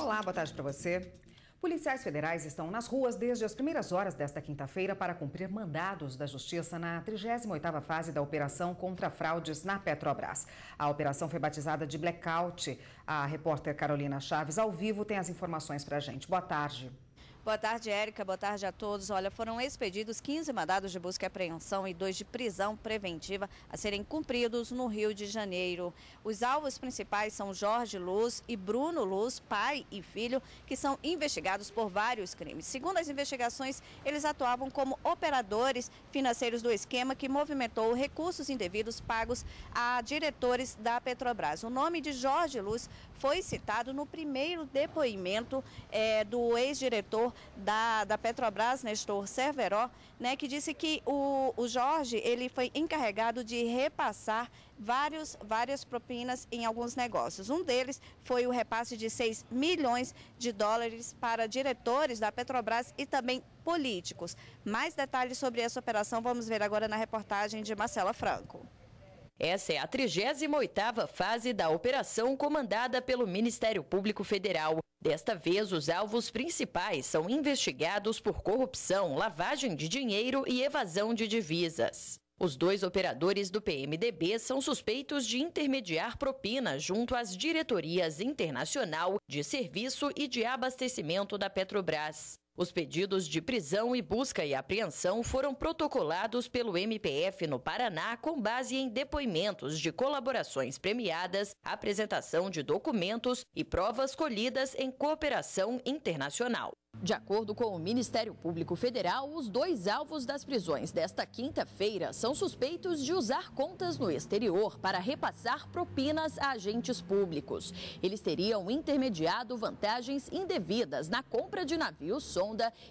Olá, boa tarde para você. Policiais federais estão nas ruas desde as primeiras horas desta quinta-feira para cumprir mandados da Justiça na 38ª fase da operação contra fraudes na Petrobras. A operação foi batizada de Blackout. A repórter Carolina Chaves, ao vivo, tem as informações para a gente. Boa tarde. Boa tarde, Érica. Boa tarde a todos. Olha, foram expedidos 15 mandados de busca e apreensão e dois de prisão preventiva a serem cumpridos no Rio de Janeiro. Os alvos principais são Jorge Luz e Bruno Luz, pai e filho, que são investigados por vários crimes. Segundo as investigações, eles atuavam como operadores financeiros do esquema que movimentou recursos indevidos pagos a diretores da Petrobras. O nome de Jorge Luz foi citado no primeiro depoimento é, do ex-diretor da, da Petrobras, Nestor Cerveró, né, que disse que o, o Jorge ele foi encarregado de repassar vários, várias propinas em alguns negócios. Um deles foi o repasse de 6 milhões de dólares para diretores da Petrobras e também políticos. Mais detalhes sobre essa operação vamos ver agora na reportagem de Marcela Franco. Essa é a 38ª fase da operação comandada pelo Ministério Público Federal. Desta vez, os alvos principais são investigados por corrupção, lavagem de dinheiro e evasão de divisas. Os dois operadores do PMDB são suspeitos de intermediar propina junto às diretorias internacional de serviço e de abastecimento da Petrobras. Os pedidos de prisão e busca e apreensão foram protocolados pelo MPF no Paraná com base em depoimentos de colaborações premiadas, apresentação de documentos e provas colhidas em cooperação internacional. De acordo com o Ministério Público Federal, os dois alvos das prisões desta quinta-feira são suspeitos de usar contas no exterior para repassar propinas a agentes públicos. Eles teriam intermediado vantagens indevidas na compra de navios som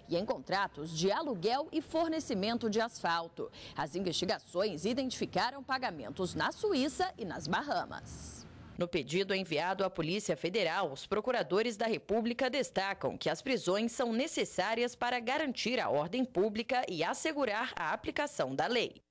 e em contratos de aluguel e fornecimento de asfalto. As investigações identificaram pagamentos na Suíça e nas Bahamas. No pedido enviado à Polícia Federal, os procuradores da República destacam que as prisões são necessárias para garantir a ordem pública e assegurar a aplicação da lei.